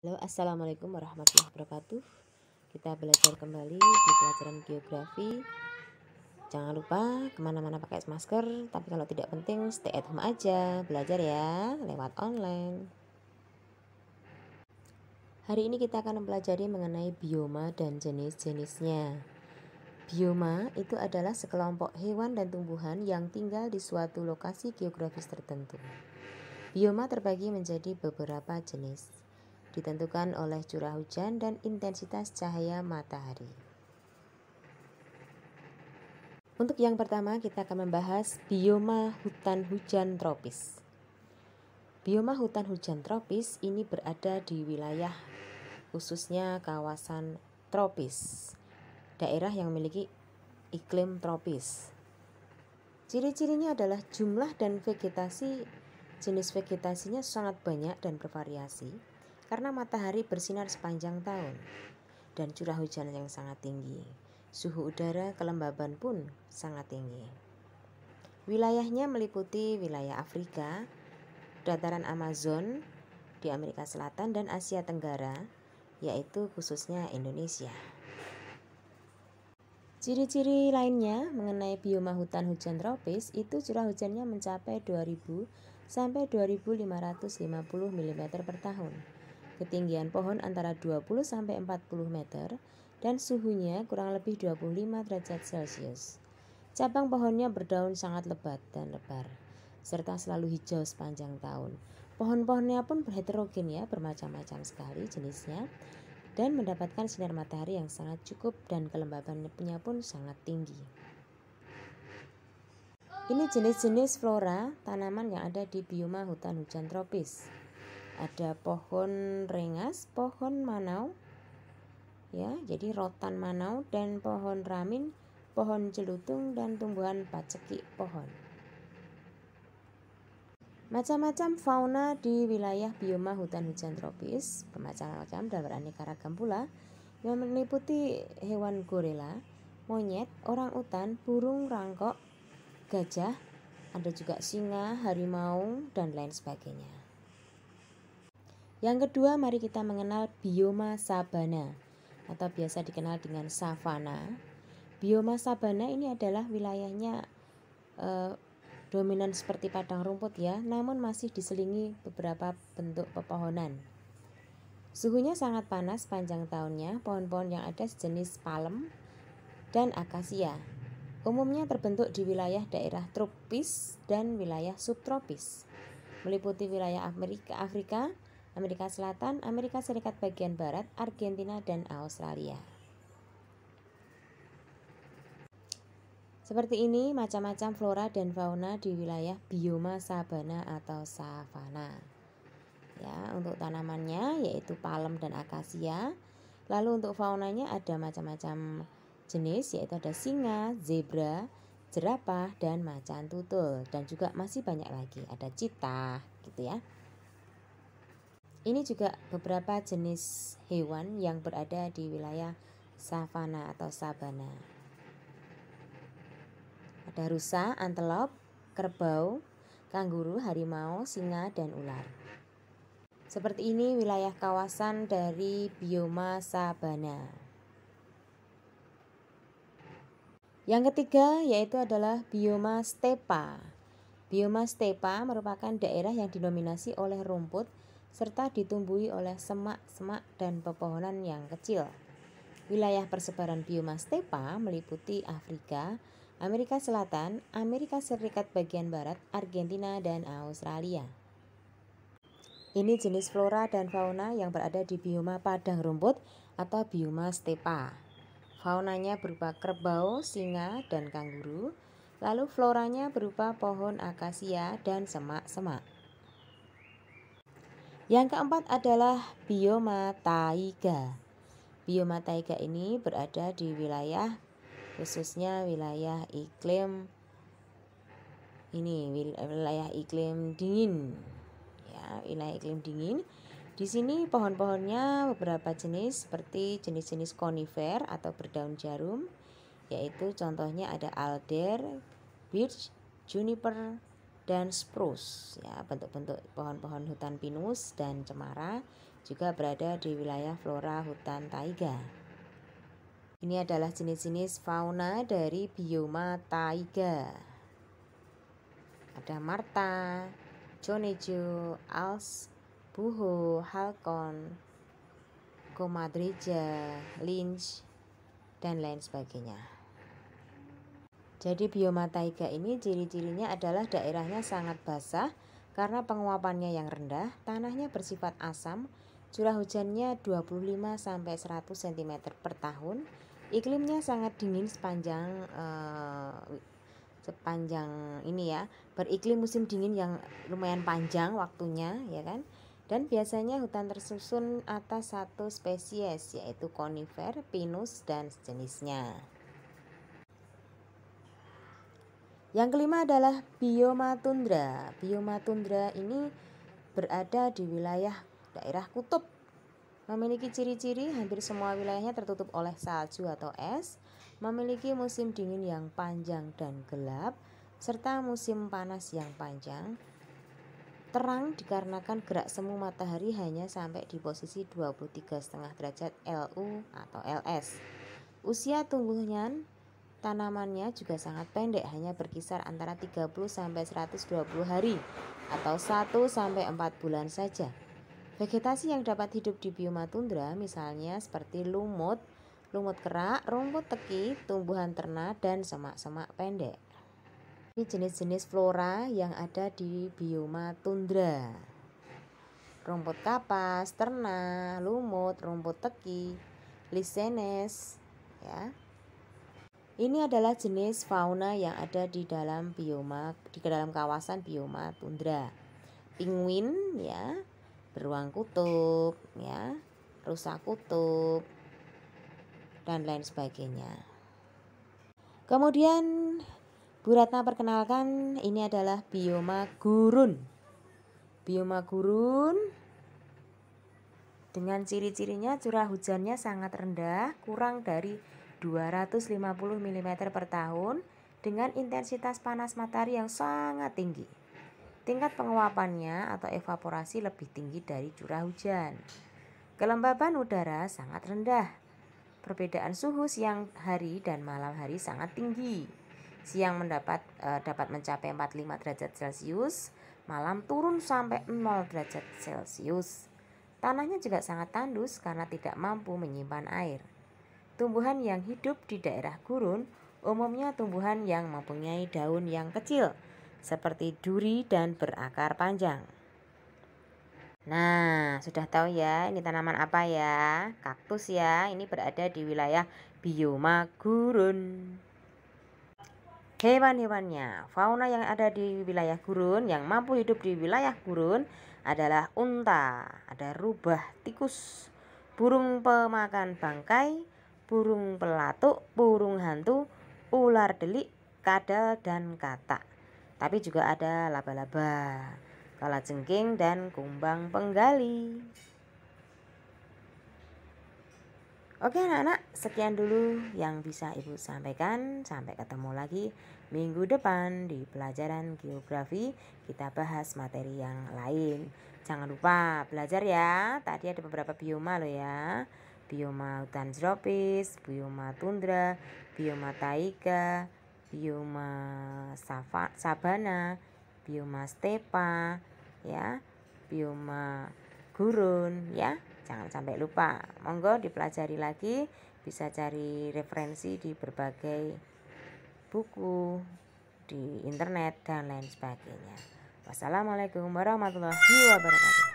Halo, Assalamualaikum warahmatullahi wabarakatuh Kita belajar kembali di pelajaran geografi Jangan lupa kemana-mana pakai masker Tapi kalau tidak penting stay at home aja Belajar ya, lewat online Hari ini kita akan mempelajari mengenai bioma dan jenis-jenisnya Bioma itu adalah sekelompok hewan dan tumbuhan yang tinggal di suatu lokasi geografis tertentu Bioma terbagi menjadi beberapa jenis ditentukan oleh curah hujan dan intensitas cahaya matahari. Untuk yang pertama, kita akan membahas bioma hutan hujan tropis. Bioma hutan hujan tropis ini berada di wilayah khususnya kawasan tropis, daerah yang memiliki iklim tropis. Ciri-cirinya adalah jumlah dan vegetasi jenis vegetasinya sangat banyak dan bervariasi karena matahari bersinar sepanjang tahun dan curah hujan yang sangat tinggi. Suhu udara kelembaban pun sangat tinggi. Wilayahnya meliputi wilayah Afrika, dataran Amazon di Amerika Selatan dan Asia Tenggara, yaitu khususnya Indonesia. Ciri-ciri lainnya mengenai bioma hutan hujan tropis itu curah hujannya mencapai 2000 sampai 2550 mm per tahun. Ketinggian pohon antara 20 sampai 40 meter dan suhunya kurang lebih 25 derajat Celcius. Cabang pohonnya berdaun sangat lebat dan lebar serta selalu hijau sepanjang tahun. Pohon-pohonnya pun berheterogen ya, bermacam-macam sekali jenisnya dan mendapatkan sinar matahari yang sangat cukup dan kelembabannya pun sangat tinggi. Ini jenis-jenis flora tanaman yang ada di bioma hutan hujan tropis ada pohon rengas, pohon manau, ya, jadi rotan manau dan pohon ramin, pohon jelutung dan tumbuhan paceki pohon. Macam-macam fauna di wilayah bioma hutan hujan tropis bermacam-macam dan beraneka ragam pula yang meliputi hewan gorila, monyet, orang utan, burung rangkok, gajah, ada juga singa, harimau, dan lain sebagainya. Yang kedua, mari kita mengenal bioma sabana atau biasa dikenal dengan savana. Bioma sabana ini adalah wilayahnya eh, dominan seperti padang rumput ya, namun masih diselingi beberapa bentuk pepohonan. Suhunya sangat panas panjang tahunnya, pohon-pohon yang ada sejenis palem dan akasia. Umumnya terbentuk di wilayah daerah tropis dan wilayah subtropis, meliputi wilayah Amerika, Afrika, Amerika Selatan, Amerika Serikat bagian Barat, Argentina, dan Australia. Seperti ini macam-macam flora dan fauna di wilayah bioma sabana atau savana. Ya, untuk tanamannya yaitu palem dan akasia. Lalu untuk faunanya ada macam-macam jenis yaitu ada singa, zebra, jerapah dan macan tutul dan juga masih banyak lagi ada cita gitu ya. Ini juga beberapa jenis hewan yang berada di wilayah savana atau sabana. Ada rusa, antelop, kerbau, kanguru, harimau, singa, dan ular. Seperti ini wilayah kawasan dari bioma sabana. Yang ketiga yaitu adalah bioma stepa. Bioma stepa merupakan daerah yang didominasi oleh rumput serta ditumbuhi oleh semak-semak dan pepohonan yang kecil. Wilayah persebaran bioma stepa meliputi Afrika, Amerika Selatan, Amerika Serikat bagian barat, Argentina, dan Australia. Ini jenis flora dan fauna yang berada di bioma padang rumput atau bioma stepa. Faunanya berupa kerbau, singa, dan kanguru, lalu floranya berupa pohon akasia dan semak-semak. Yang keempat adalah bioma taiga. Bioma taiga ini berada di wilayah khususnya wilayah iklim ini wilayah iklim dingin. Ya, wilayah iklim dingin. Di sini pohon-pohonnya beberapa jenis seperti jenis-jenis konifer atau berdaun jarum, yaitu contohnya ada alder, birch, juniper, dan spruce ya bentuk-bentuk pohon-pohon hutan pinus dan cemara juga berada di wilayah flora hutan taiga. Ini adalah jenis-jenis fauna dari bioma taiga. Ada marta, Joneju, als, buho, halcon, komadreja, lynch dan lain sebagainya. Jadi bioma taiga ini ciri-cirinya adalah daerahnya sangat basah karena penguapannya yang rendah, tanahnya bersifat asam, curah hujannya 25 100 cm per tahun. Iklimnya sangat dingin sepanjang eh, sepanjang ini ya. Beriklim musim dingin yang lumayan panjang waktunya, ya kan? Dan biasanya hutan tersusun atas satu spesies yaitu konifer, pinus dan sejenisnya. Yang kelima adalah bioma tundra. Bioma tundra ini berada di wilayah daerah kutub. Memiliki ciri-ciri hampir semua wilayahnya tertutup oleh salju atau es, memiliki musim dingin yang panjang dan gelap, serta musim panas yang panjang. Terang dikarenakan gerak semu matahari hanya sampai di posisi 23,5 derajat LU atau LS. Usia tumbuhnya Tanamannya juga sangat pendek, hanya berkisar antara 30 sampai 120 hari atau 1 sampai 4 bulan saja. Vegetasi yang dapat hidup di bioma tundra misalnya seperti lumut, lumut kerak, rumput teki, tumbuhan ternak dan semak-semak pendek. Ini jenis-jenis flora yang ada di bioma tundra. Rumput kapas, ternak, lumut, rumput teki, lisenes, ya. Ini adalah jenis fauna yang ada di dalam bioma di dalam kawasan bioma tundra. Penguin ya, beruang kutub ya, rusa kutub dan lain sebagainya. Kemudian Bu Ratna perkenalkan ini adalah bioma gurun. Bioma gurun dengan ciri-cirinya curah hujannya sangat rendah, kurang dari 250 mm per tahun dengan intensitas panas matahari yang sangat tinggi. Tingkat penguapannya atau evaporasi lebih tinggi dari curah hujan. Kelembaban udara sangat rendah. Perbedaan suhu siang hari dan malam hari sangat tinggi. Siang mendapat e, dapat mencapai 45 derajat Celcius, malam turun sampai 0 derajat Celcius. Tanahnya juga sangat tandus karena tidak mampu menyimpan air. Tumbuhan yang hidup di daerah gurun umumnya tumbuhan yang mempunyai daun yang kecil seperti duri dan berakar panjang. Nah, sudah tahu ya ini tanaman apa ya? Kaktus ya. Ini berada di wilayah bioma gurun. Hewan-hewannya, fauna yang ada di wilayah gurun yang mampu hidup di wilayah gurun adalah unta, ada rubah, tikus, burung pemakan bangkai, burung pelatuk, burung hantu, ular delik, kadal, dan katak. Tapi juga ada laba-laba, kala kalajengking, dan kumbang penggali. Oke anak-anak, sekian dulu yang bisa Ibu sampaikan. Sampai ketemu lagi minggu depan di pelajaran geografi. Kita bahas materi yang lain. Jangan lupa belajar ya. Tadi ada beberapa bioma loh ya bioma hutan tropis, bioma tundra, bioma taiga, bioma sabana, bioma stepa, ya, bioma gurun, ya. Jangan sampai lupa. Monggo dipelajari lagi, bisa cari referensi di berbagai buku di internet dan lain sebagainya. Wassalamualaikum warahmatullahi wabarakatuh.